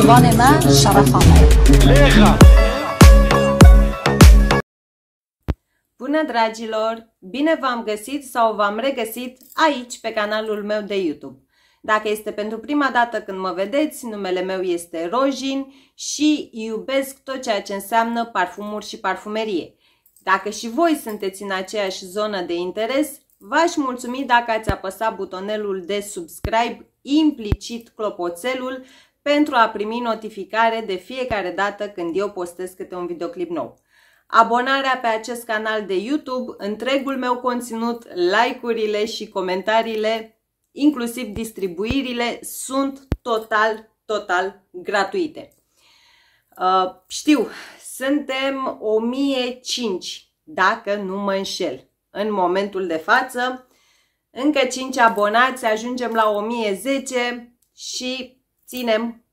زبان من Bună dragilor! Bine v-am găsit sau v-am regăsit aici pe canalul meu de YouTube. Dacă este pentru prima dată când mă vedeți, numele meu este Rojin și iubesc tot ceea ce înseamnă parfumuri și parfumerie. Dacă și voi sunteți în aceeași zonă de interes, v-aș mulțumi dacă ați apăsat butonelul de subscribe implicit clopoțelul pentru a primi notificare de fiecare dată când eu postez câte un videoclip nou. Abonarea pe acest canal de YouTube, întregul meu conținut, like-urile și comentariile, inclusiv distribuirile, sunt total, total gratuite. Uh, știu, suntem 1005, dacă nu mă înșel. În momentul de față, încă 5 abonați, ajungem la 1010 și ținem,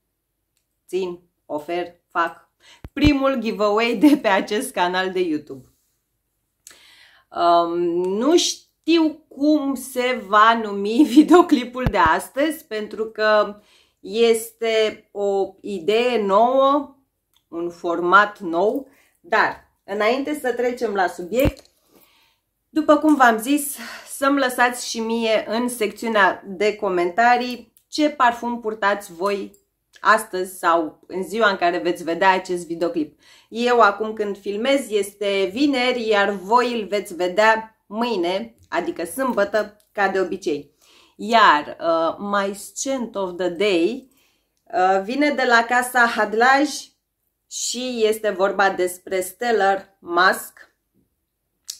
țin, ofer, fac primul giveaway de pe acest canal de YouTube. Um, nu știu cum se va numi videoclipul de astăzi pentru că este o idee nouă, un format nou, dar înainte să trecem la subiect, după cum v-am zis, să-mi lăsați și mie în secțiunea de comentarii ce parfum purtați voi astăzi sau în ziua în care veți vedea acest videoclip. Eu acum când filmez este vineri, iar voi îl veți vedea mâine, adică sâmbătă, ca de obicei. Iar uh, My Scent of the Day uh, vine de la casa Hadlaj și este vorba despre Stellar Mask.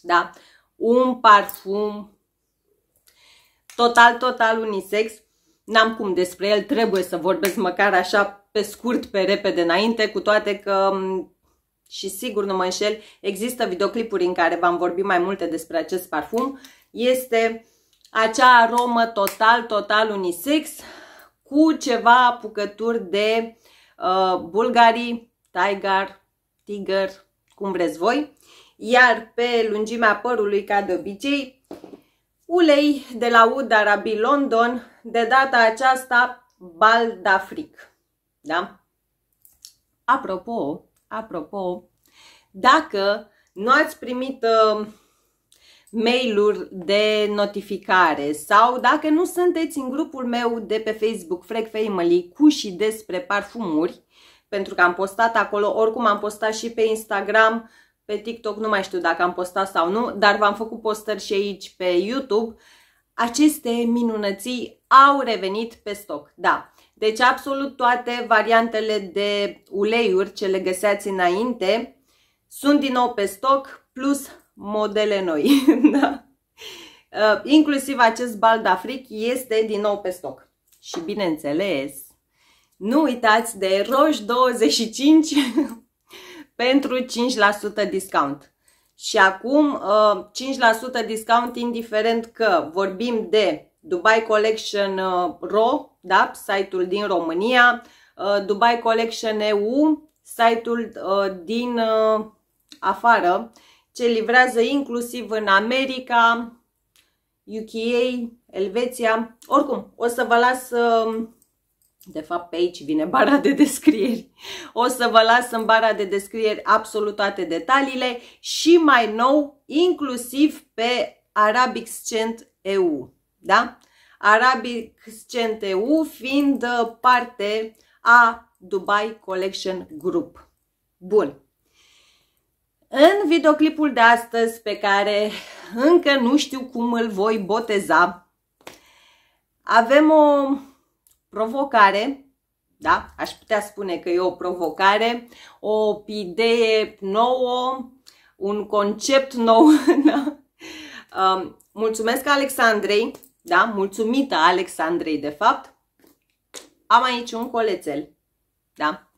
Da? Un parfum total, total unisex N-am cum despre el, trebuie să vorbesc măcar așa pe scurt, pe repede înainte, cu toate că și sigur nu mă înșel, există videoclipuri în care v-am vorbit mai multe despre acest parfum. Este acea aromă total, total unisex cu ceva apucături de uh, bulgarii, tiger, tiger, cum vreți voi. Iar pe lungimea părului, ca de obicei, ulei de la oud Arabi London de data aceasta baldafric. Da? Apropo, apropo, dacă nu ați primit uh, mail-uri de notificare sau dacă nu sunteți în grupul meu de pe Facebook Frec Family cu și despre parfumuri, pentru că am postat acolo, oricum am postat și pe Instagram, pe TikTok, nu mai știu dacă am postat sau nu, dar v-am făcut postări și aici pe YouTube, aceste minunății au revenit pe stoc. Da, deci absolut toate variantele de uleiuri ce le găseați înainte sunt din nou pe stoc, plus modele noi. da? Uh, inclusiv acest baldafric este din nou pe stoc. Și bineînțeles, nu uitați de roș 25 pentru 5% discount. Și acum 5% uh, discount indiferent că vorbim de Dubai Collection uh, Ro, da, site-ul din România, uh, Dubai Collection EU, site-ul uh, din afară, ce livrează inclusiv în America, UK, Elveția. Oricum, o să vă las, um, de fapt pe aici vine bara de descrieri, o să vă las în bara de descrieri absolut toate detaliile și mai nou, inclusiv pe Arabic Scent EU da? Arabic U fiind uh, parte a Dubai Collection Group. Bun. În videoclipul de astăzi, pe care încă nu știu cum îl voi boteza, avem o provocare, da, aș putea spune că e o provocare, o idee nouă, un concept nou. Da? Um, mulțumesc Alexandrei da? mulțumită Alexandrei de fapt, am aici un colețel, da?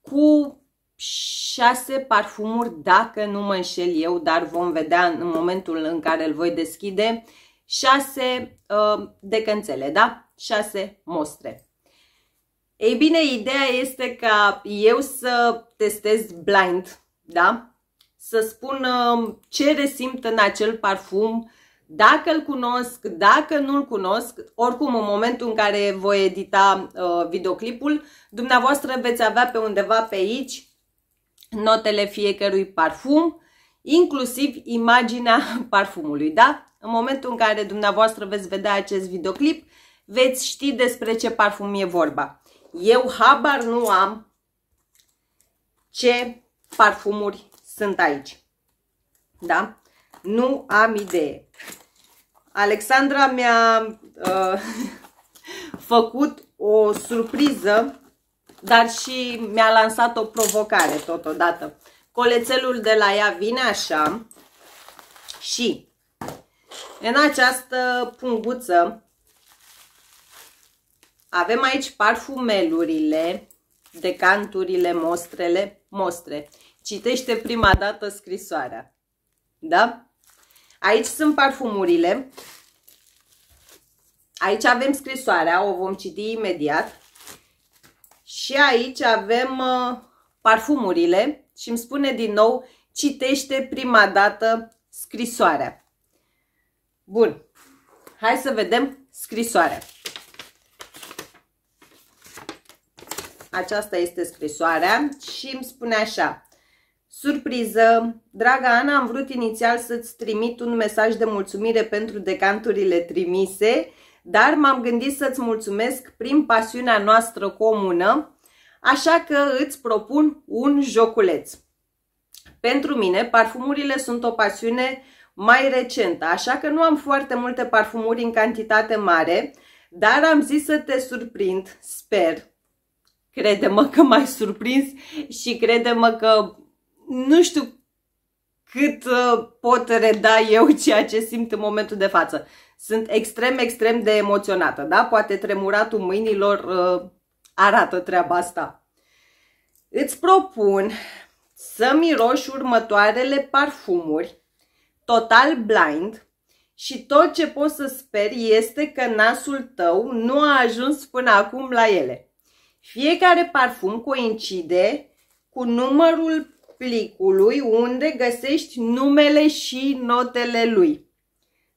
cu șase parfumuri, dacă nu mă înșel eu, dar vom vedea în momentul în care îl voi deschide, șase uh, decănțele, da? șase mostre. Ei bine, ideea este ca eu să testez blind, da? Să spun uh, ce resimt în acel parfum, dacă îl cunosc, dacă nu-l cunosc, oricum în momentul în care voi edita uh, videoclipul, dumneavoastră veți avea pe undeva pe aici notele fiecărui parfum, inclusiv imaginea parfumului, da? În momentul în care dumneavoastră veți vedea acest videoclip, veți ști despre ce parfum e vorba. Eu habar nu am ce parfumuri sunt aici, da? Nu am idee. Alexandra mi-a uh, făcut o surpriză, dar și mi-a lansat o provocare totodată. Colețelul de la ea vine așa și în această punguță avem aici parfumelurile, decanturile, mostrele, mostre. Citește prima dată scrisoarea. Da? Aici sunt parfumurile. Aici avem scrisoarea, o vom citi imediat. Și aici avem uh, parfumurile și îmi spune din nou, citește prima dată scrisoarea. Bun, hai să vedem scrisoarea. Aceasta este scrisoarea și îmi spune așa. Surpriză! Draga Ana, am vrut inițial să-ți trimit un mesaj de mulțumire pentru decanturile trimise, dar m-am gândit să-ți mulțumesc prin pasiunea noastră comună, așa că îți propun un joculeț. Pentru mine, parfumurile sunt o pasiune mai recentă, așa că nu am foarte multe parfumuri în cantitate mare, dar am zis să te surprind, sper. Crede-mă că m-ai surprins și crede-mă că nu știu cât uh, pot reda eu ceea ce simt în momentul de față. Sunt extrem, extrem de emoționată, da? Poate tremuratul mâinilor uh, arată treaba asta. Îți propun să miroși următoarele parfumuri, total blind, și tot ce pot să speri este că nasul tău nu a ajuns până acum la ele. Fiecare parfum coincide cu numărul plicului unde găsești numele și notele lui.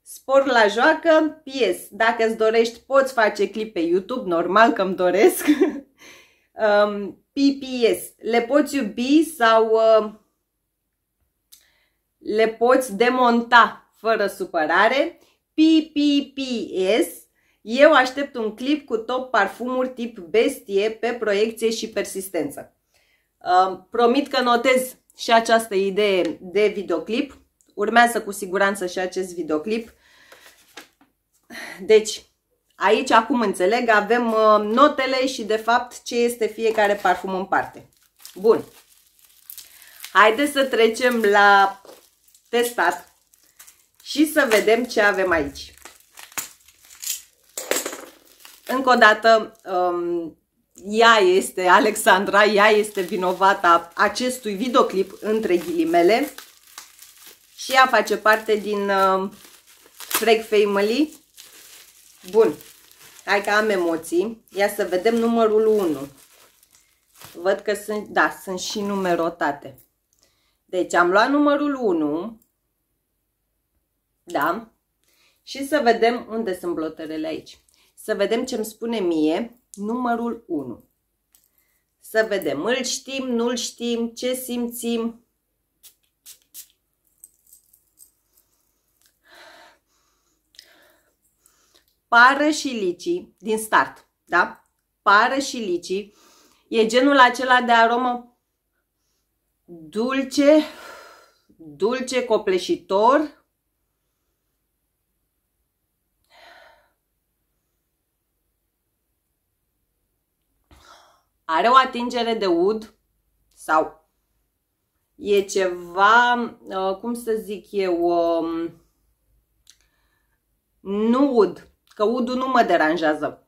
Spor la joacă, pies. Dacă îți dorești, poți face clip pe YouTube, normal că îmi doresc. um, PPS. Le poți iubi sau uh, le poți demonta fără supărare. PPPS. Eu aștept un clip cu top parfumuri tip bestie pe proiecție și persistență. Promit că notez și această idee de videoclip. Urmează cu siguranță și acest videoclip. Deci, aici acum înțeleg, avem uh, notele și de fapt ce este fiecare parfum în parte. Bun. Haideți să trecem la testat și să vedem ce avem aici. Încă o dată, um, ea este, Alexandra, ea este vinovata acestui videoclip, între ghilimele, și ea face parte din uh, Freak Family. Bun, hai că am emoții. Ia să vedem numărul 1. Văd că sunt, da, sunt și numerotate. Deci am luat numărul 1. Da. Și să vedem unde sunt blotărele aici. Să vedem ce îmi spune mie Numărul 1. Să vedem, îl știm, nu-l știm, ce simțim. Pară și licii din start, da? Pară și licii e genul acela de aromă dulce, dulce, copleșitor, Are o atingere de ud sau e ceva, uh, cum să zic eu, um, nu ud, că udul nu mă deranjează.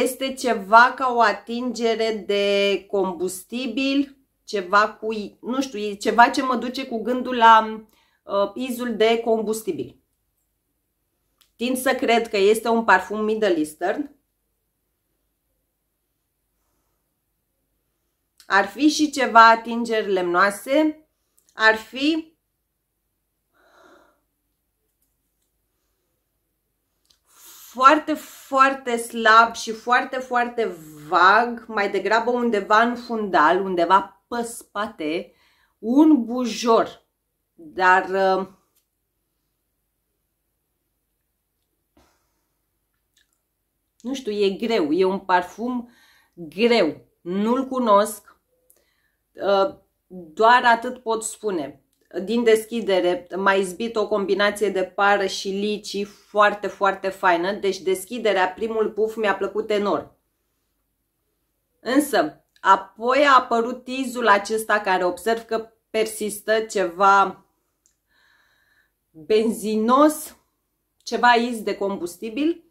Este ceva ca o atingere de combustibil, ceva cu, nu știu, e ceva ce mă duce cu gândul la uh, izul de combustibil. Tind să cred că este un parfum Middle Eastern, ar fi și ceva atingeri lemnoase, ar fi foarte, foarte slab și foarte, foarte vag, mai degrabă undeva în fundal, undeva pe spate, un bujor. Dar uh, nu știu, e greu, e un parfum greu. Nu-l cunosc, Uh, doar atât pot spune. Din deschidere, mai izbit o combinație de pară și licii foarte, foarte faină, deci deschiderea, primul puf mi-a plăcut enorm. Însă, apoi a apărut izul acesta care observ că persistă ceva benzinos, ceva iz de combustibil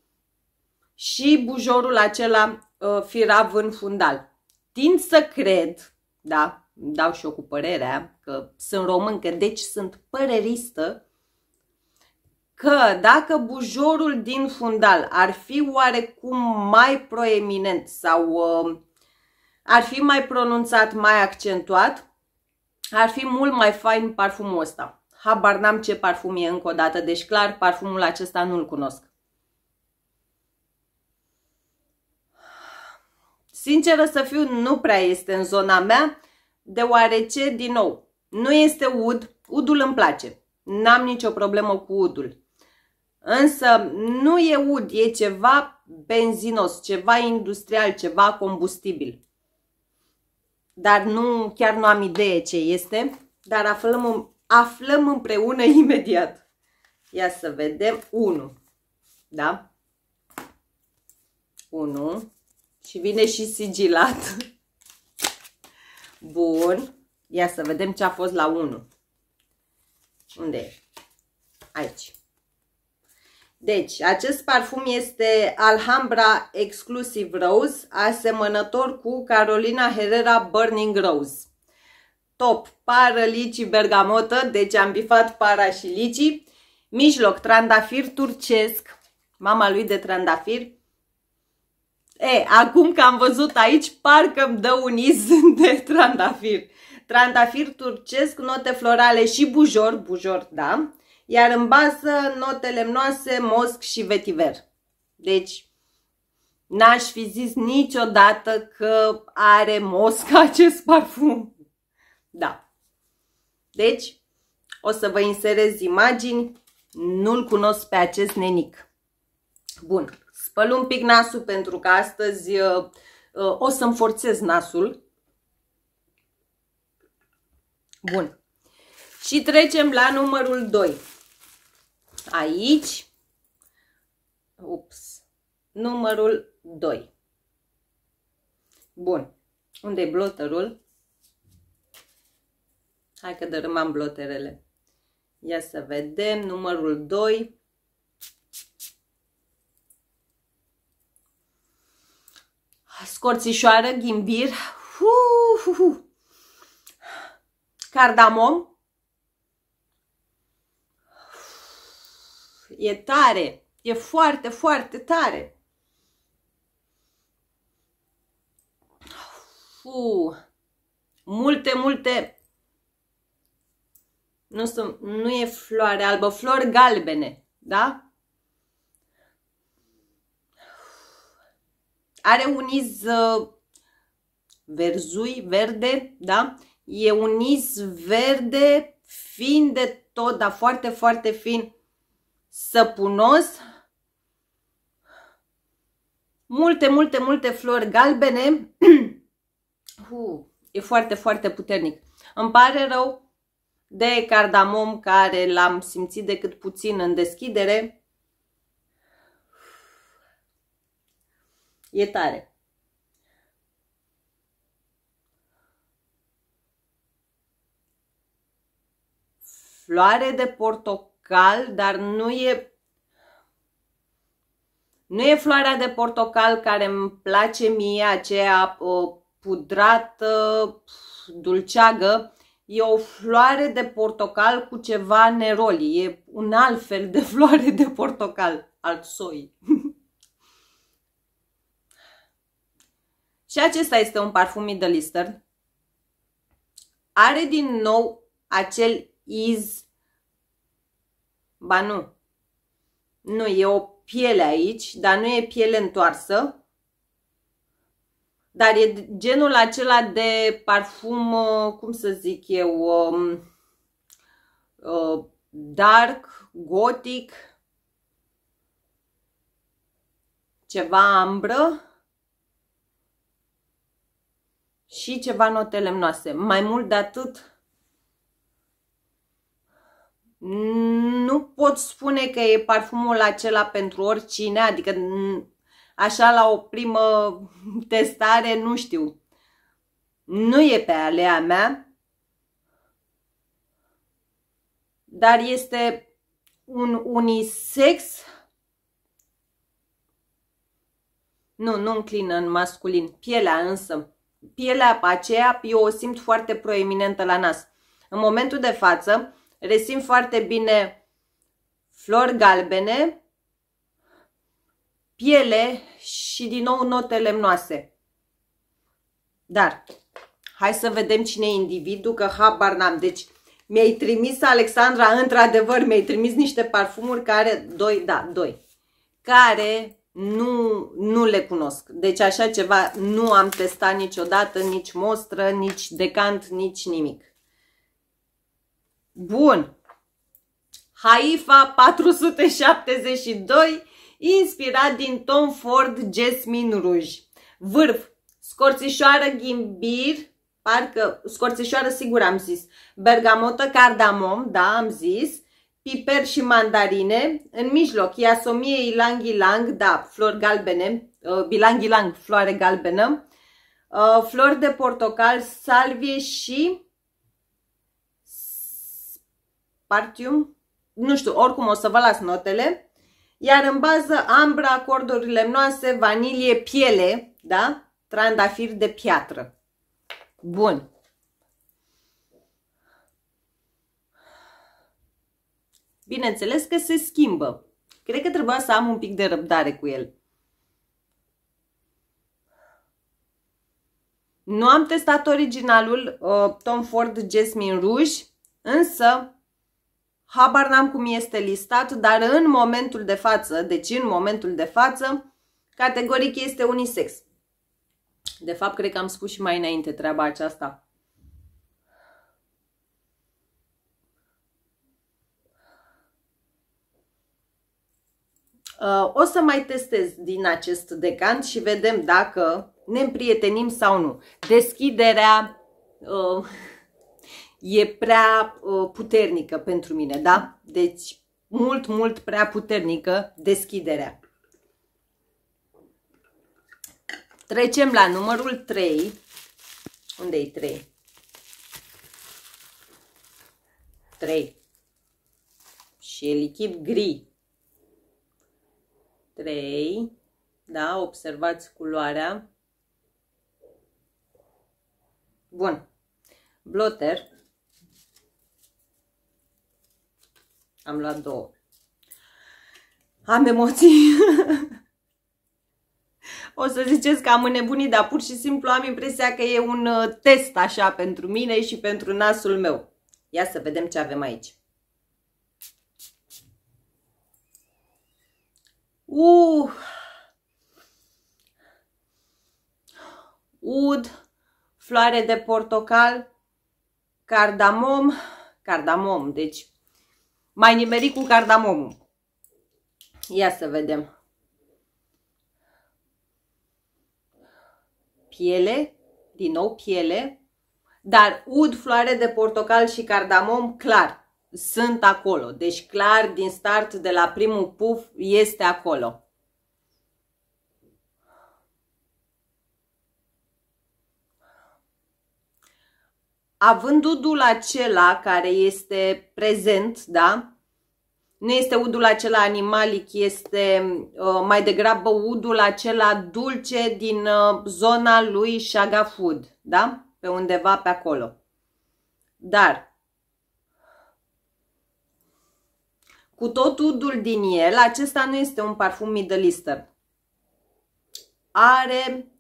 și bujorul acela uh, firav în fundal. Tind să cred da, dau și eu cu părerea că sunt româncă, deci sunt păreristă, că dacă bujorul din fundal ar fi oarecum mai proeminent sau uh, ar fi mai pronunțat, mai accentuat, ar fi mult mai fain parfumul ăsta. Habar n-am ce parfum e încă o dată, deci clar parfumul acesta nu-l cunosc. Sinceră să fiu, nu prea este în zona mea, deoarece, din nou, nu este ud, udul îmi place. N-am nicio problemă cu udul. Însă nu e ud, e ceva benzinos, ceva industrial, ceva combustibil. Dar nu, chiar nu am idee ce este, dar aflăm, aflăm împreună imediat. Ia să vedem. 1. Da? 1. Și vine și sigilat. Bun. Ia să vedem ce a fost la 1. Unde e? Aici. Deci, acest parfum este Alhambra Exclusive Rose, asemănător cu Carolina Herrera Burning Rose. Top, pară, licii, bergamotă, deci am bifat para și licii. Mijloc, trandafir turcesc, mama lui de trandafir, E, acum că am văzut aici, parcă îmi dă un iz de trandafir. Trandafir turcesc, note florale și bujor, bujor, da, iar în bază note lemnoase, mosc și vetiver. Deci, n-aș fi zis niciodată că are mosc acest parfum. Da. Deci, o să vă inserez imagini, nu-l cunosc pe acest nenic. Bun spăl un pic nasul pentru că astăzi uh, uh, o să-mi forțez nasul. Bun. Și trecem la numărul 2. Aici, ups, numărul 2. Bun. unde e blotărul? Hai că dărâmam bloterele. Ia să vedem. Numărul 2. scorțișoară, ghimbir, uh, cardamom. E tare, e foarte, foarte tare. Fu, multe, multe, nu, sunt, nu e floare albă, flori galbene, da? are un iz uh, verzui, verde, da? E un iz verde, fin de tot, dar foarte, foarte fin, săpunos. Multe, multe, multe flori galbene. uh, e foarte, foarte puternic. Îmi pare rău de cardamom care l-am simțit decât puțin în deschidere. E tare. Floare de portocal, dar nu e... Nu e floarea de portocal care îmi place mie, aceea pudrată, dulceagă. E o floare de portocal cu ceva neroli. E un alt fel de floare de portocal, alt soi. Și acesta este un parfum Middle Eastern. Are din nou acel iz... Ba nu. Nu, e o piele aici, dar nu e piele întoarsă. Dar e genul acela de parfum, uh, cum să zic eu, um, uh, dark, gotic, ceva ambră și ceva note lemnoase. Mai mult de atât, nu pot spune că e parfumul acela pentru oricine, adică așa la o primă testare, nu știu. Nu e pe alea mea, dar este un unisex. Nu, nu înclină în masculin. Pielea însă pielea aceea eu o simt foarte proeminentă la nas. În momentul de față resim foarte bine flori galbene, piele și din nou note lemnoase. Dar hai să vedem cine e individul, că habar n-am. Deci mi-ai trimis, Alexandra, într-adevăr, mi-ai trimis niște parfumuri care, doi, da, doi, care nu, nu le cunosc. Deci așa ceva nu am testat niciodată, nici mostră, nici decant, nici nimic. Bun. Haifa 472, inspirat din Tom Ford Jasmine Rouge. Vârf, scorțișoară ghimbir, parcă scorțișoară sigur am zis, bergamotă cardamom, da, am zis, piper și mandarine. În mijloc, iasomie ilang ilang, da, flori galbene, uh, bilang ilang, floare galbenă, uh, flori de portocal, salvie și partium, nu știu, oricum o să vă las notele. Iar în bază, ambra, acorduri lemnoase, vanilie, piele, da? Trandafir de piatră. Bun. Bineînțeles că se schimbă. Cred că trebuia să am un pic de răbdare cu el. Nu am testat originalul uh, Tom Ford Jasmine Rouge, însă habar n-am cum este listat, dar în momentul de față, deci în momentul de față, categoric este unisex. De fapt, cred că am spus și mai înainte treaba aceasta. Uh, o să mai testez din acest decant și vedem dacă ne împrietenim sau nu. Deschiderea uh, e prea uh, puternică pentru mine, da? Deci mult, mult prea puternică deschiderea. Trecem la numărul 3. Unde e 3? 3. Și e lichid gri. 3, da, observați culoarea. Bun, blotter, am luat două. Am emoții. o să ziceți că am înnebunit, dar pur și simplu am impresia că e un uh, test așa pentru mine și pentru nasul meu. Ia să vedem ce avem aici. Uh! Ud, floare de portocal, cardamom, cardamom, deci mai nimerit cu cardamomul. Ia să vedem. Piele, din nou piele, dar ud, floare de portocal și cardamom, clar sunt acolo. Deci clar din start, de la primul puf, este acolo. Având udul acela care este prezent, da? Nu este udul acela animalic, este uh, mai degrabă udul acela dulce din uh, zona lui Shaga Food, da? Pe undeva pe acolo. Dar cu tot udul din el, acesta nu este un parfum middle eastern. Are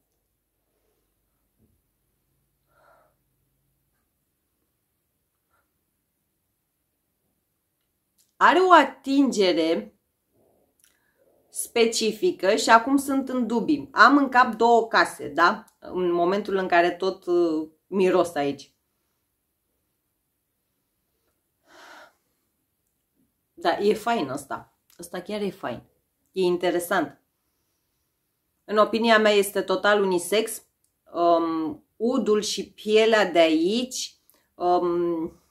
are o atingere specifică și acum sunt în dubii. Am în cap două case, da? În momentul în care tot uh, miros aici. Dar e fain ăsta. Ăsta chiar e fain. E interesant. În opinia mea este total unisex. Um, udul și pielea de aici, um,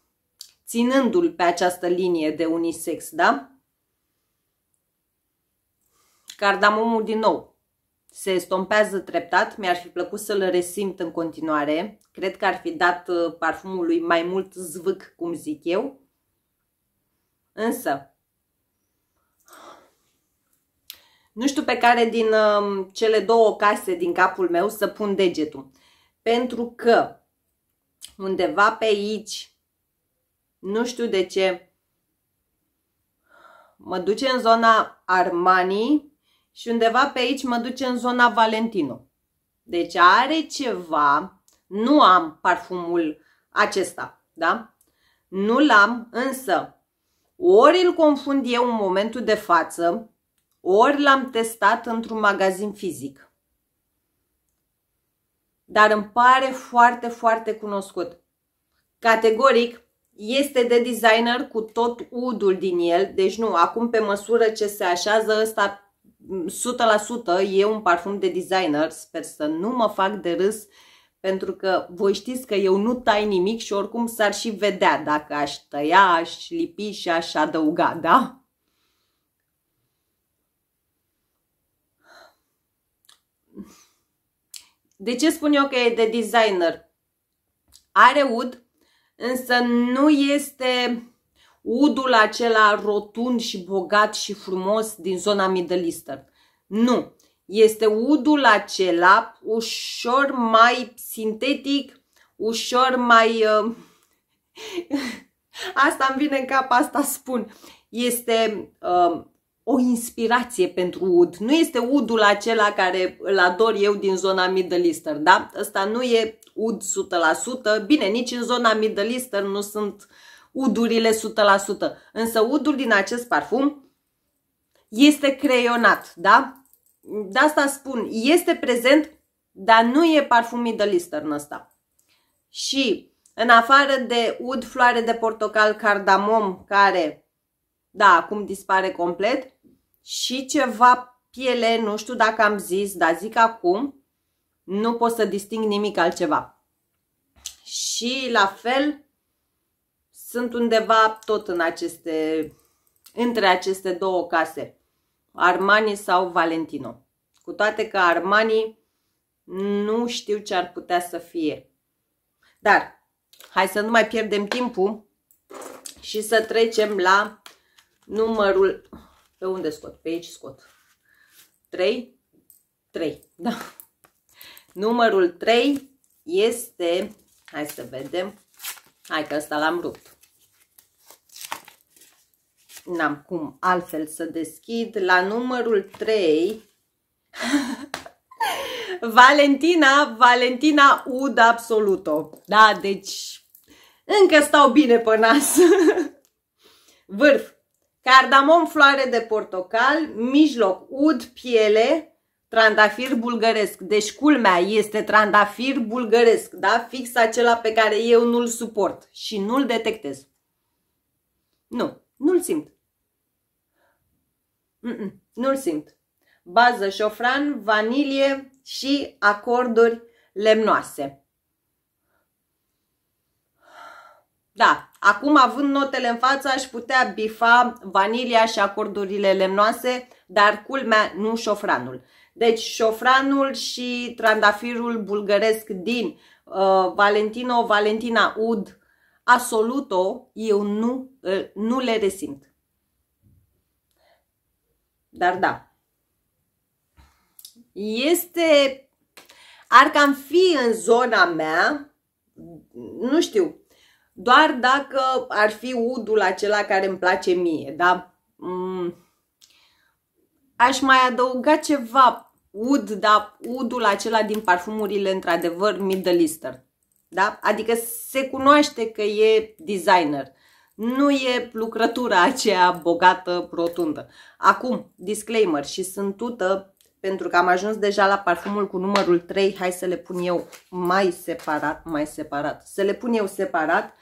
ținându-l pe această linie de unisex, da? Cardamomul din nou se estompează treptat, mi-ar fi plăcut să-l resimt în continuare. Cred că ar fi dat uh, parfumului mai mult zvâc, cum zic eu. Însă, nu știu pe care din um, cele două case din capul meu să pun degetul. Pentru că undeva pe aici, nu știu de ce, mă duce în zona Armani și undeva pe aici mă duce în zona Valentino. Deci are ceva, nu am parfumul acesta, da? Nu l-am, însă ori îl confund eu în momentul de față, ori l-am testat într-un magazin fizic. Dar îmi pare foarte, foarte cunoscut. Categoric, este de designer cu tot udul din el, deci nu, acum pe măsură ce se așează ăsta 100% e un parfum de designer, sper să nu mă fac de râs uh, pentru că voi știți că eu nu tai nimic și oricum s-ar și vedea dacă aș tăia, aș lipi și aș adăuga, da? De ce spun eu că e de designer? Are ud, însă nu este udul acela rotund și bogat și frumos din zona Middle Eastern. Nu, este udul acela ușor mai sintetic, ușor mai... Uh, asta îmi vine în cap, asta spun. Este uh, o inspirație pentru ud. Nu este udul acela care îl ador eu din zona Middle Eastern, da? Ăsta nu e ud 100%. Bine, nici în zona Middle Eastern nu sunt udurile 100%. Însă udul din acest parfum este creionat, da? de asta spun, este prezent, dar nu e parfumit de listern ăsta. Și în afară de ud, floare de portocal, cardamom, care, da, acum dispare complet, și ceva piele, nu știu dacă am zis, dar zic acum, nu pot să disting nimic altceva. Și la fel, sunt undeva tot în aceste, între aceste două case. Armani sau Valentino. Cu toate că Armani nu știu ce ar putea să fie. Dar hai să nu mai pierdem timpul și să trecem la numărul... Pe unde scot? Pe aici scot. 3? 3, da. Numărul 3 este... Hai să vedem. Hai că ăsta l-am rupt n-am cum altfel să deschid. La numărul 3, Valentina, Valentina ud absoluto. Da, deci încă stau bine pe nas. Vârf, cardamom, floare de portocal, mijloc, ud, piele, trandafir bulgăresc. Deci culmea este trandafir bulgăresc, da? Fix acela pe care eu nu-l suport și nu-l detectez. Nu, nu-l simt. Nu-l simt. Bază șofran, vanilie și acorduri lemnoase. Da, acum având notele în față aș putea bifa vanilia și acordurile lemnoase, dar culmea nu șofranul. Deci șofranul și trandafirul bulgăresc din uh, Valentino Valentina Ud Asoluto, eu nu, uh, nu le resimt. Dar da. Este... Ar cam fi în zona mea, nu știu, doar dacă ar fi udul acela care îmi place mie, da? Mm. Aș mai adăuga ceva ud, da, udul acela din parfumurile, într-adevăr, Middle Eastern. Da? Adică se cunoaște că e designer nu e lucrătura aceea bogată, rotundă. Acum, disclaimer și sunt tută pentru că am ajuns deja la parfumul cu numărul 3, hai să le pun eu mai separat, mai separat, să le pun eu separat.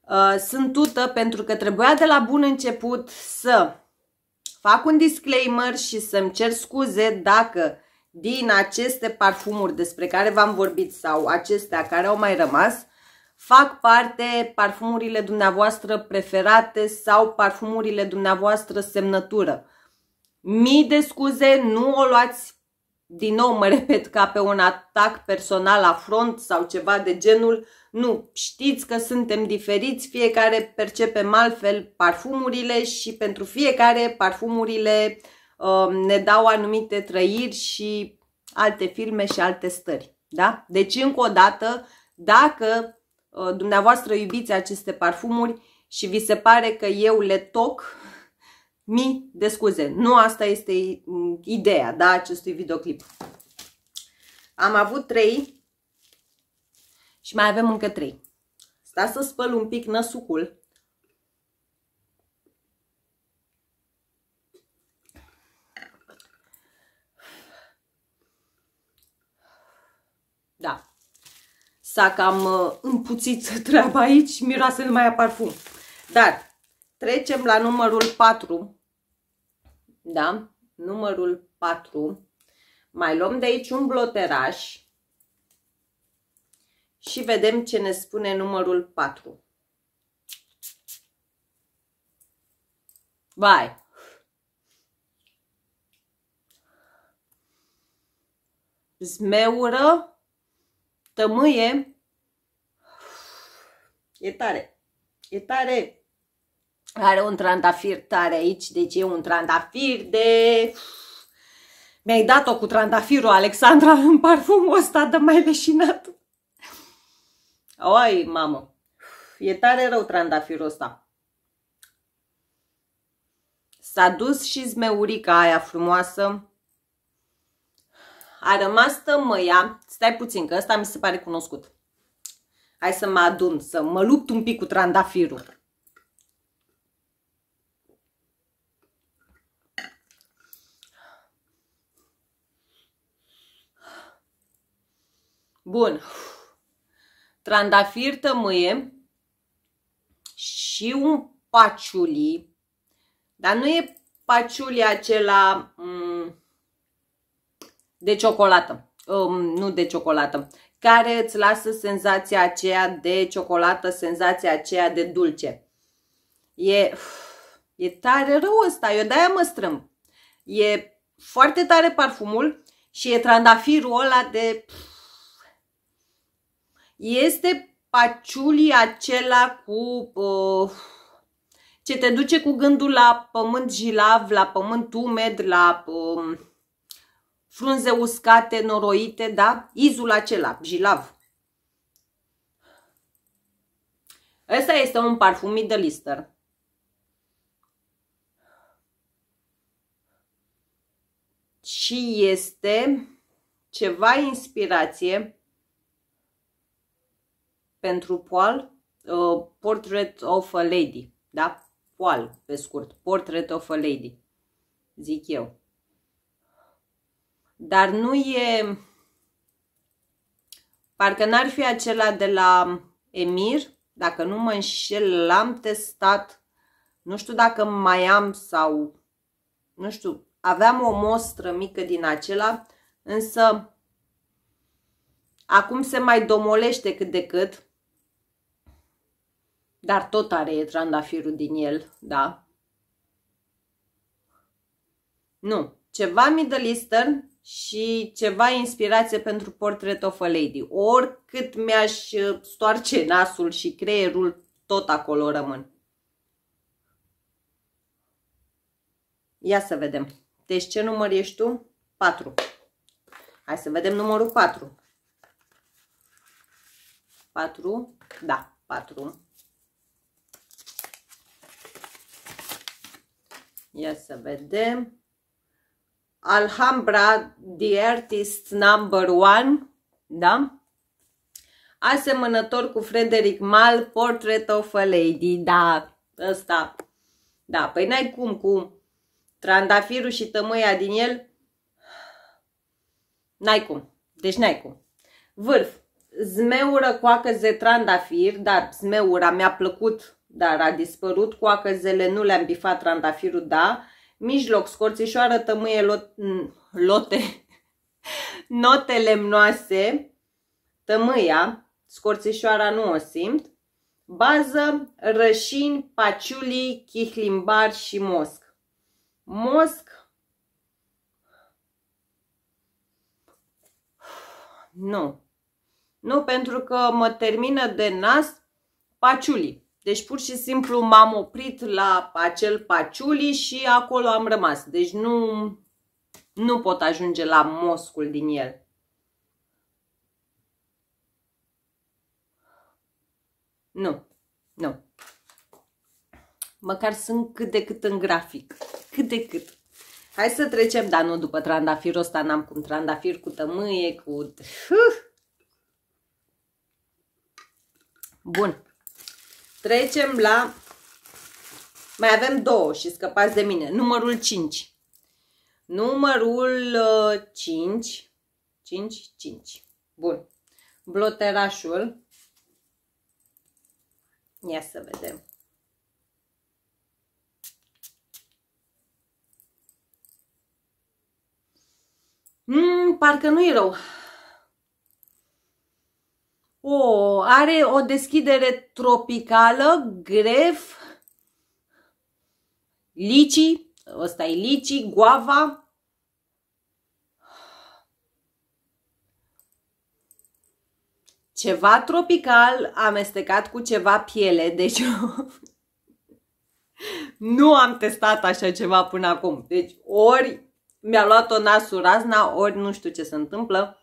Uh, sunt tută pentru că trebuia de la bun început să fac un disclaimer și să-mi cer scuze dacă din aceste parfumuri despre care v-am vorbit sau acestea care au mai rămas, fac parte parfumurile dumneavoastră preferate sau parfumurile dumneavoastră semnătură. Mii de scuze, nu o luați din nou, mă repet, ca pe un atac personal la front sau ceva de genul. Nu, știți că suntem diferiți, fiecare percepem altfel parfumurile și pentru fiecare parfumurile uh, ne dau anumite trăiri și alte filme și alte stări. Da? Deci, încă o dată, dacă Uh, dumneavoastră iubiți aceste parfumuri și vi se pare că eu le toc, mi, de scuze. Nu asta este mm, ideea da, acestui videoclip. Am avut trei și mai avem încă trei. Sta să spăl un pic năsucul s-a cam uh, împuțit treaba aici, miroase numai a parfum. Dar trecem la numărul 4. Da? Numărul 4. Mai luăm de aici un bloteraș și vedem ce ne spune numărul 4. Vai! Zmeură tămâie. E tare. E tare. Are un trandafir tare aici, deci e un trandafir de... Mi-ai dat-o cu trandafirul, Alexandra, în parfumul ăsta de mai leșinat. Oi, mamă, e tare rău trandafirul ăsta. S-a dus și zmeurica aia frumoasă a rămas tămâia, stai puțin, că ăsta mi se pare cunoscut. Hai să mă adun, să mă lupt un pic cu trandafirul. Bun. Trandafir, tămâie și un paciuli. Dar nu e paciuli acela de ciocolată, um, nu de ciocolată, care îți lasă senzația aceea de ciocolată, senzația aceea de dulce. E, e tare rău ăsta, eu de-aia mă strâmb. E foarte tare parfumul și e trandafirul ăla de... Este paciulii acela cu... Uh, ce te duce cu gândul la pământ jilav, la pământ umed, la... Uh, frunze uscate, noroite, da? Izul acela, jilav. Ăsta este un parfumit de Lister. Și este ceva inspirație pentru poal, uh, Portrait of a Lady, da? Poal, pe scurt, Portrait of a Lady, zic eu. Dar nu e... Parcă n-ar fi acela de la Emir, dacă nu mă înșel, l-am testat. Nu știu dacă mai am sau... Nu știu, aveam o mostră mică din acela, însă acum se mai domolește cât de cât. Dar tot are trandafirul din el, da? Nu. Ceva Middle Eastern și ceva inspirație pentru Portrait of a Lady. Oricât mi-aș uh, stoarce nasul și creierul, tot acolo rămân. Ia să vedem. Deci ce număr ești tu? 4. Hai să vedem numărul 4. 4, da, 4. Ia să vedem. Alhambra, The Artist Number One, da? Asemănător cu Frederic Mal, Portrait of a Lady, da, ăsta. Da, păi n-ai cum cu trandafirul și tămâia din el, n-ai cum, deci n-ai cum. Vârf, zmeură coacăze trandafir, dar zmeura mi-a plăcut, dar a dispărut, coacăzele nu le-am bifat trandafirul, da, mijloc, scorțișoară, tămâie, lot, lote, note lemnoase, tămâia, scorțișoara nu o simt, bază, rășini, paciuli, chihlimbar și mosc. Mosc, nu, nu pentru că mă termină de nas paciulii. Deci pur și simplu m-am oprit la acel paciuli și acolo am rămas. Deci nu, nu pot ajunge la moscul din el. Nu, nu. Măcar sunt cât de cât în grafic. Cât de cât. Hai să trecem, dar nu după trandafirul ăsta, n-am cum trandafir cu tămâie, cu... Bun. Trecem la... Mai avem două și scăpați de mine. Numărul 5. Numărul 5. 5, 5. Bun. Bloterașul. Ia să vedem. Mm, parcă nu e rău. O, are o deschidere tropicală, gref, licii, ăsta e licii, guava. Ceva tropical amestecat cu ceva piele, deci nu am testat așa ceva până acum. Deci ori mi-a luat-o nasul razna, ori nu știu ce se întâmplă.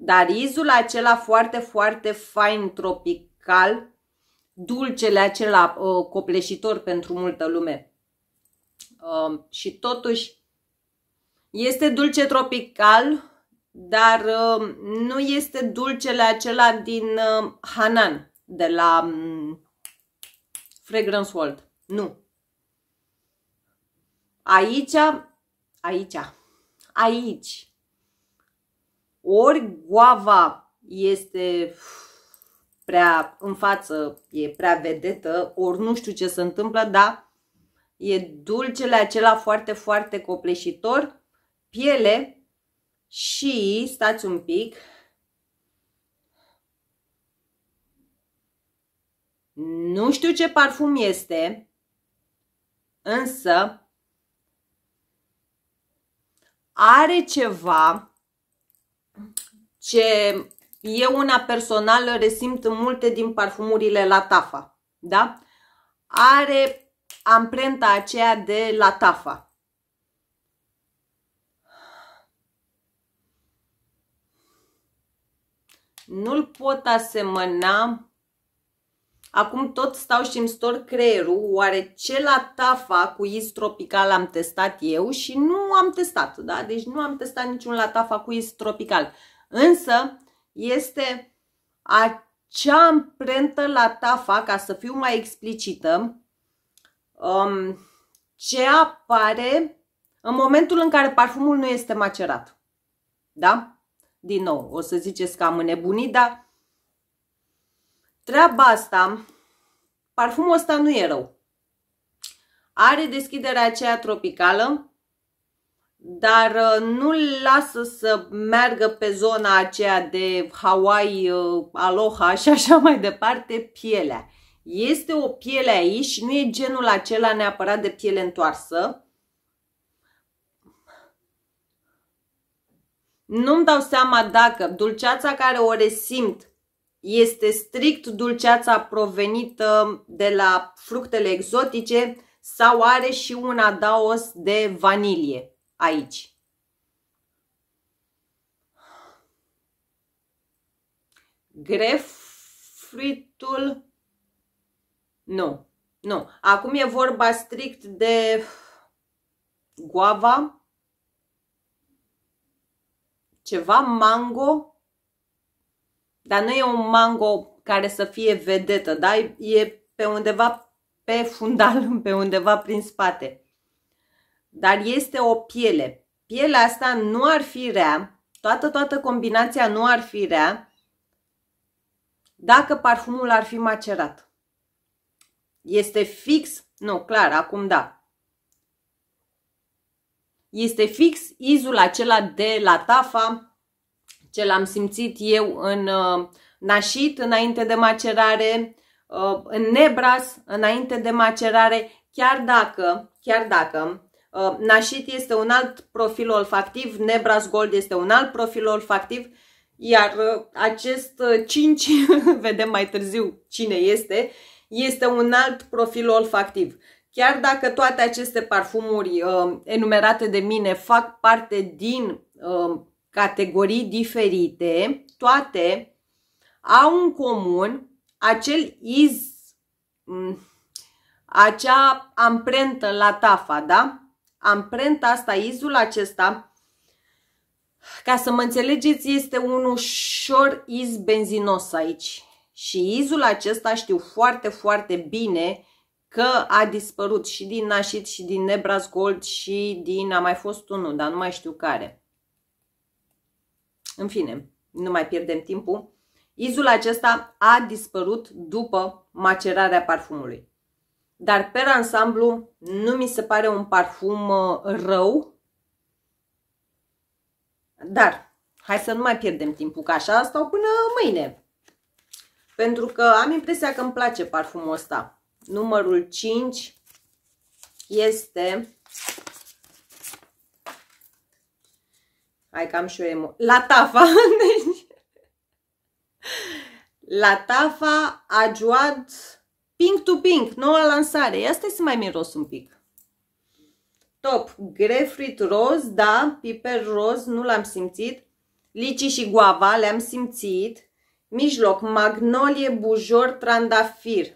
Dar izul acela foarte, foarte fain tropical, dulcele acela uh, copleșitor pentru multă lume. Uh, și totuși este dulce tropical, dar uh, nu este dulcele acela din uh, Hanan, de la um, Fragrance World. Nu. Aici, aici, aici, ori guava este prea în față, e prea vedetă, ori nu știu ce se întâmplă, dar e dulcele acela foarte, foarte copleșitor, piele și, stați un pic, nu știu ce parfum este, însă are ceva ce eu una personală resimt multe din parfumurile la tafa, da? Are amprenta aceea de la tafa. Nu-l pot asemăna Acum tot stau și îmi stor creierul, oare ce la tafa cu iz tropical am testat eu și nu am testat, da? Deci nu am testat niciun la tafa cu iz tropical. Însă este acea amprentă la tafa, ca să fiu mai explicită, um, ce apare în momentul în care parfumul nu este macerat. Da? Din nou, o să ziceți că am înnebunit, dar Treaba asta, parfumul ăsta nu e rău. Are deschiderea aceea tropicală, dar uh, nu lasă să meargă pe zona aceea de Hawaii, uh, Aloha și așa mai departe, pielea. Este o piele aici, nu e genul acela neapărat de piele întoarsă. Nu-mi dau seama dacă dulceața care o resimt este strict dulceața provenită de la fructele exotice sau are și un adaos de vanilie aici. Grefruitul? Nu. Nu. Acum e vorba strict de guava, ceva mango, dar nu e un mango care să fie vedetă, da? E pe undeva pe fundal, pe undeva prin spate. Dar este o piele. Pielea asta nu ar fi rea, toată, toată combinația nu ar fi rea dacă parfumul ar fi macerat. Este fix, nu, clar, acum da, este fix izul acela de la tafa ce l-am simțit eu în uh, nașit înainte de macerare, uh, în nebras înainte de macerare, chiar dacă, chiar dacă uh, nașit este un alt profil olfactiv, nebras gold este un alt profil olfactiv, iar acest 5, vedem mai târziu cine este, este un alt profil olfactiv. Chiar dacă toate aceste parfumuri uh, enumerate de mine fac parte din uh, categorii diferite, toate au în comun acel iz, mm, acea amprentă la tafa, da? Amprenta asta, izul acesta, ca să mă înțelegeți, este un ușor iz benzinos aici. Și izul acesta știu foarte, foarte bine că a dispărut și din Nașit și din Nebras Gold și din... a mai fost unul, dar nu mai știu care. În fine, nu mai pierdem timpul. Izul acesta a dispărut după macerarea parfumului. Dar pe ansamblu nu mi se pare un parfum uh, rău. Dar hai să nu mai pierdem timpul, ca așa stau până mâine. Pentru că am impresia că îmi place parfumul ăsta. Numărul 5 este Hai că am și eu emo... La tafa, deci... La tafa, ajuad, pink to pink, noua lansare. Ia stai să mai miros un pic. Top, grefrit roz, da, piper roz, nu l-am simțit. Lici și guava, le-am simțit. Mijloc, magnolie, bujor, trandafir.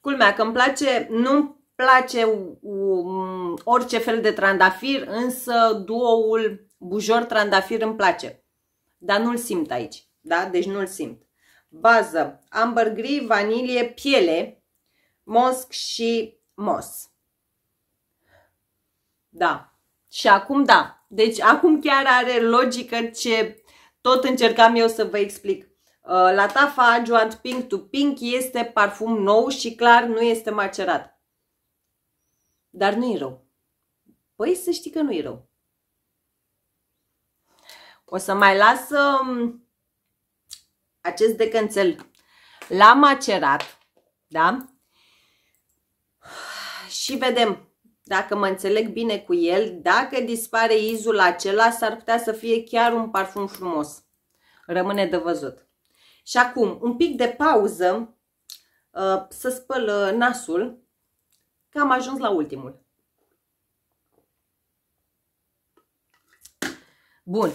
Culmea că îmi place, nu place orice fel de trandafir, însă duoul bujor trandafir îmi place. Dar nu-l simt aici, da? Deci nu-l simt. Bază, ambergris, vanilie, piele, mosc și mos. Da. Și acum da. Deci acum chiar are logică ce tot încercam eu să vă explic. Uh, la Tafa Adjuant Pink to Pink este parfum nou și clar nu este macerat. Dar nu-i rău. Păi să știi că nu-i rău. O să mai las um, acest decanțel la macerat, da? Și vedem dacă mă înțeleg bine cu el, dacă dispare izul acela, s-ar putea să fie chiar un parfum frumos. Rămâne de văzut. Și acum, un pic de pauză, uh, să spăl uh, nasul că am ajuns la ultimul. Bun.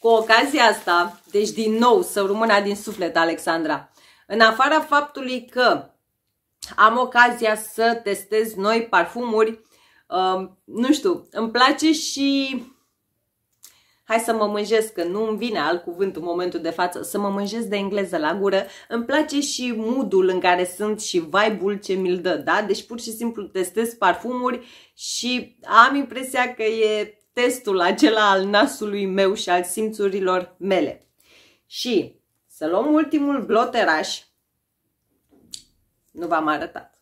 Cu ocazia asta, deci din nou, să rămână din suflet, Alexandra, în afara faptului că am ocazia să testez noi parfumuri, um, nu știu, îmi place și hai să mă mânjesc, că nu mi vine alt cuvânt în momentul de față, să mă mânjesc de engleză la gură, îmi place și modul în care sunt și vibe-ul ce mi-l dă, da? Deci pur și simplu testez parfumuri și am impresia că e testul acela al nasului meu și al simțurilor mele. Și să luăm ultimul bloteraș, nu v-am arătat.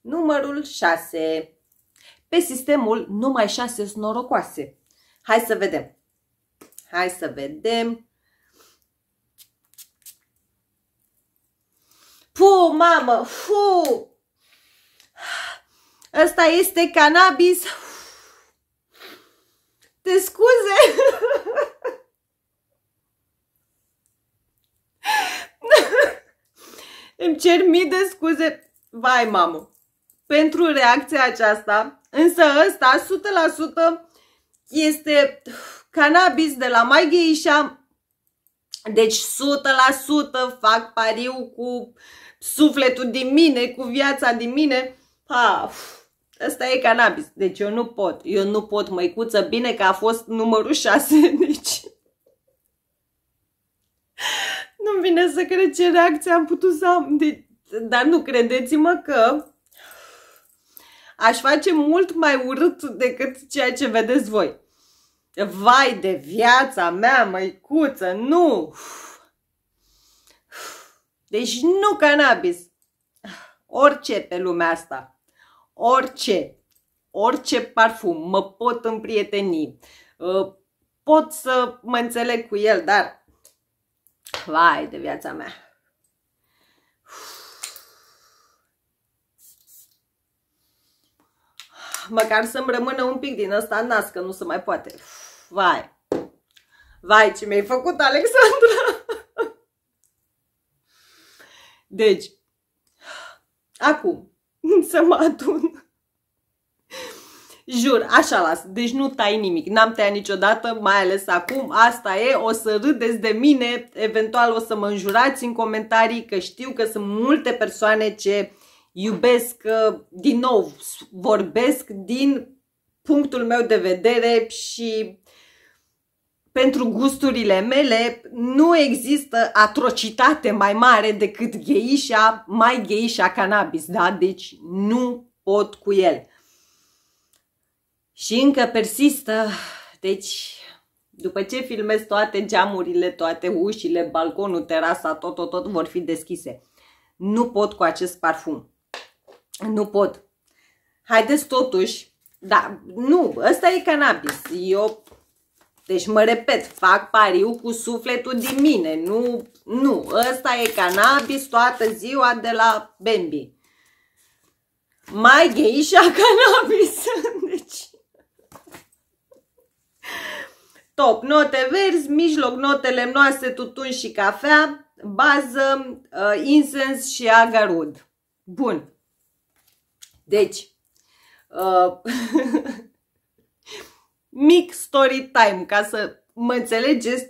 Numărul 6. Pe sistemul numai 6 sunt norocoase. Hai să vedem. Hai să vedem. Fu mamă, fu! Asta este cannabis. Te scuze! Îmi cer mii de scuze. Vai, mamă! Pentru reacția aceasta, însă ăsta 100% este Cannabis de la Mai Gheisha. Deci 100% fac pariu cu sufletul din mine, cu viața din mine. Ha, ah, Asta e cannabis. Deci eu nu pot. Eu nu pot, măicuță. Bine că a fost numărul 6. Deci... Nu-mi vine să cred ce reacție am putut să am. De... Dar nu, credeți-mă că aș face mult mai urât decât ceea ce vedeți voi. Vai de viața mea, măicuță, nu! Deci nu cannabis. Orice pe lumea asta. Orice. Orice parfum. Mă pot împrieteni. Uh, pot să mă înțeleg cu el, dar... Vai de viața mea. măcar să-mi rămână un pic din ăsta nas, că nu se mai poate. Vai! Vai, ce mi-ai făcut, Alexandra! Deci, acum, să mă adun. Jur, așa las. Deci nu tai nimic. N-am tăiat niciodată, mai ales acum. Asta e, o să râdeți de mine. Eventual o să mă înjurați în comentarii, că știu că sunt multe persoane ce uh, iubesc, din nou, vorbesc din punctul meu de vedere și pentru gusturile mele nu există atrocitate mai mare decât gheișa, mai gheișa cannabis, da? Deci nu pot cu el. Și încă persistă, deci după ce filmez toate geamurile, toate ușile, balconul, terasa, tot, tot, tot vor fi deschise. Nu pot cu acest parfum. Nu pot. Haideți totuși, da, nu, ăsta e cannabis. Eu, deci mă repet, fac pariu cu sufletul din mine. Nu, nu, ăsta e cannabis toată ziua de la Bambi. Mai geisha cannabis. Deci... Top, note verzi, mijloc, note lemnoase, tutun și cafea, bază, uh, insens și agarud. Bun. Deci, uh, mic story time, ca să mă înțelegeți,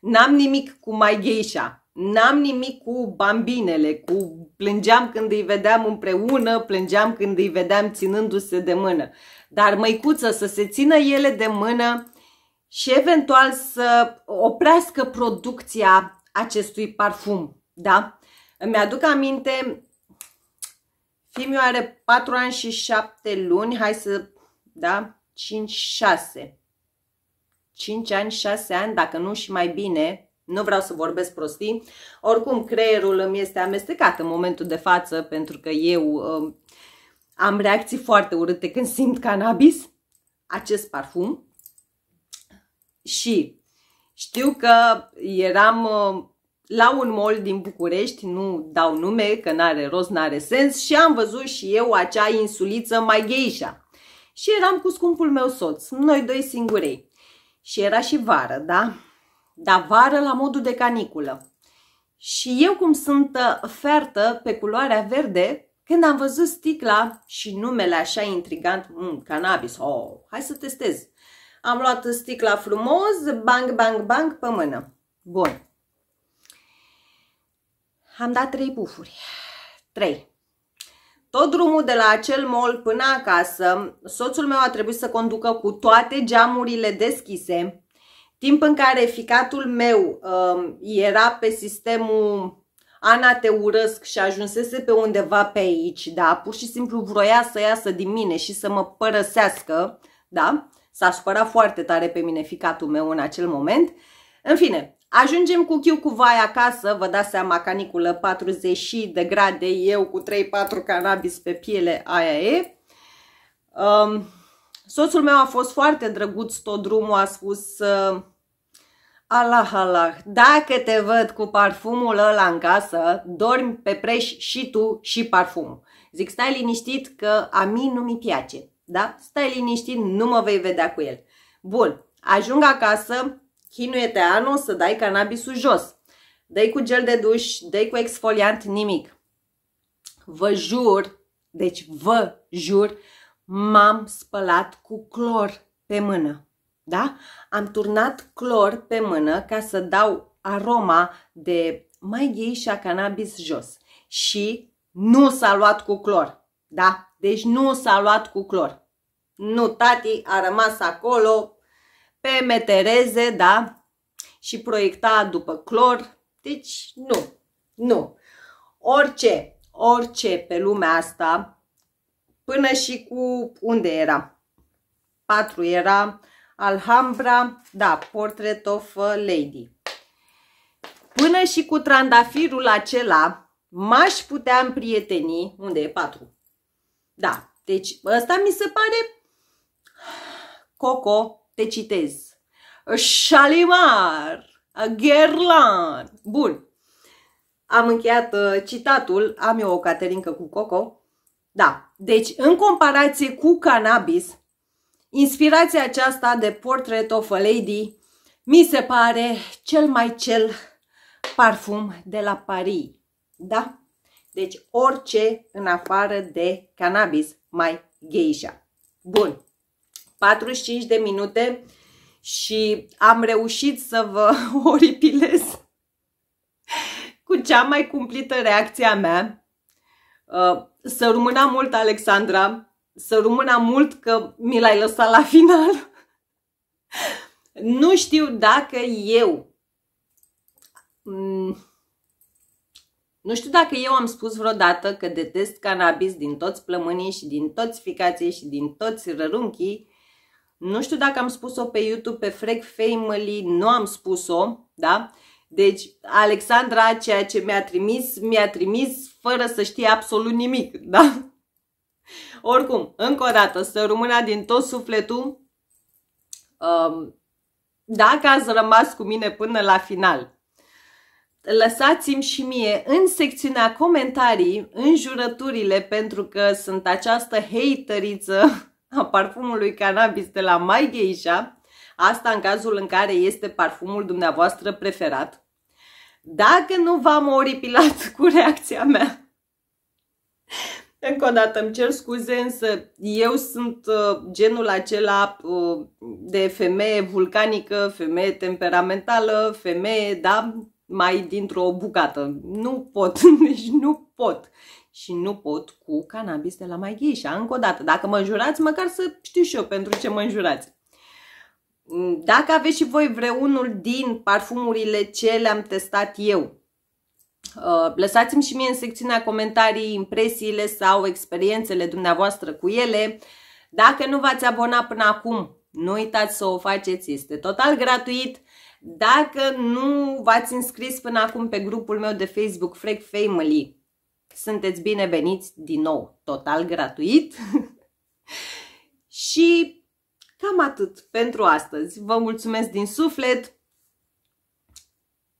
n-am nimic cu mai geisha. N-am nimic cu bambinele, cu plângeam când îi vedeam împreună, plângeam când îi vedeam ținându-se de mână. Dar măicuță să se țină ele de mână și eventual să oprească producția acestui parfum, da? Îmi aduc aminte Fimiu are 4 ani și 7 luni. Hai să, da, 5-6. 5 ani, 6 ani, dacă nu și mai bine, nu vreau să vorbesc prostii. Oricum, creierul îmi este amestecat în momentul de față, pentru că eu um, am reacții foarte urâte când simt cannabis, acest parfum. Și știu că eram uh, la un mall din București, nu dau nume că n-are rost, n-are sens și am văzut și eu acea insuliță mai gheisha. Și eram cu scumpul meu soț, noi doi singurei. Și era și vară, da? Dar vară la modul de caniculă. Și eu cum sunt uh, fertă pe culoarea verde, când am văzut sticla și numele așa intrigant, mm, cannabis, oh, hai să testez. Am luat sticla frumos, bang, bang, bang, pe mână. Bun. Am dat trei pufuri. Trei. Tot drumul de la acel mall până acasă, soțul meu a trebuit să conducă cu toate geamurile deschise, timp în care ficatul meu um, era pe sistemul Ana te urăsc și ajunsese pe undeva pe aici, da, pur și simplu vroia să iasă din mine și să mă părăsească, da, s-a supărat foarte tare pe mine ficatul meu în acel moment. În fine, Ajungem cu chiu cu vai acasă, vă dați seama, caniculă 40 de grade, eu cu 3-4 cannabis pe piele, aia e. Um, soțul meu a fost foarte drăguț tot drumul, a spus... Uh, Allah, Allah, dacă te văd cu parfumul ăla în casă, dormi pe preș și tu și parfumul. Zic, stai liniștit că a mi nu mi place, da? Stai liniștit, nu mă vei vedea cu el. Bun, ajung acasă, chinuie-te anul să dai cannabisul jos. Dă-i cu gel de duș, dă-i cu exfoliant, nimic. Vă jur, deci vă jur, m-am spălat cu clor pe mână. Da? Am turnat clor pe mână ca să dau aroma de mai ghei și a cannabis jos. Și nu s-a luat cu clor. Da? Deci nu s-a luat cu clor. Nu, tati, a rămas acolo pe metereze, da? Și proiecta după clor. Deci, nu, nu. Orice, orice pe lumea asta, până și cu unde era? 4 era Alhambra, da, Portrait of Lady. Până și cu trandafirul acela m-aș putea împrieteni, unde e 4? Da, deci ăsta mi se pare coco te citez. Shalimar, Gherlan. Bun. Am încheiat uh, citatul, am eu o caterincă cu coco. Da, deci în comparație cu cannabis, inspirația aceasta de Portrait of a Lady mi se pare cel mai cel parfum de la Paris. Da? Deci orice în afară de cannabis mai geisha. Bun. 45 de minute și am reușit să vă oripilez cu cea mai cumplită reacția mea. Uh, să rămână mult, Alexandra, să rămână mult că mi l-ai lăsat la final. Nu știu dacă eu mm, nu știu dacă eu am spus vreodată că detest cannabis din toți plămânii și din toți ficații și din toți rărunchii, nu știu dacă am spus-o pe YouTube, pe Freak Family, nu am spus-o, da? Deci, Alexandra, ceea ce mi-a trimis, mi-a trimis fără să știe absolut nimic, da? Oricum, încă o dată, să rămână din tot sufletul. Um, dacă ați rămas cu mine până la final, lăsați-mi și mie în secțiunea comentarii în jurăturile, pentru că sunt această hateriță a parfumului cannabis de la My Geisha, asta în cazul în care este parfumul dumneavoastră preferat, dacă nu v-am oripilat cu reacția mea. Încă o dată îmi cer scuze, însă eu sunt uh, genul acela uh, de femeie vulcanică, femeie temperamentală, femeie, da, mai dintr-o bucată. Nu pot, deci nu pot și nu pot cu cannabis de la Maigheșa. Încă o dată, dacă mă înjurați, măcar să știu și eu pentru ce mă înjurați. Mm, dacă aveți și voi vreunul din parfumurile ce le-am testat eu, uh, lăsați-mi și mie în secțiunea comentarii impresiile sau experiențele dumneavoastră cu ele. Dacă nu v-ați abonat până acum, nu uitați să o faceți, este total gratuit. Dacă nu v-ați înscris până acum pe grupul meu de Facebook Freak Family, sunteți bineveniți din nou, total gratuit. și cam atât pentru astăzi. Vă mulțumesc din suflet.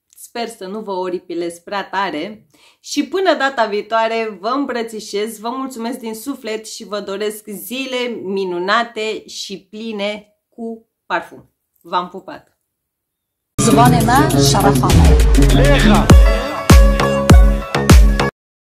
Sper să nu vă oripilez prea tare și până data viitoare vă îmbrățișez, vă mulțumesc din suflet și vă doresc zile minunate și pline cu parfum. V-am pupat! Zvonina Șarafanoa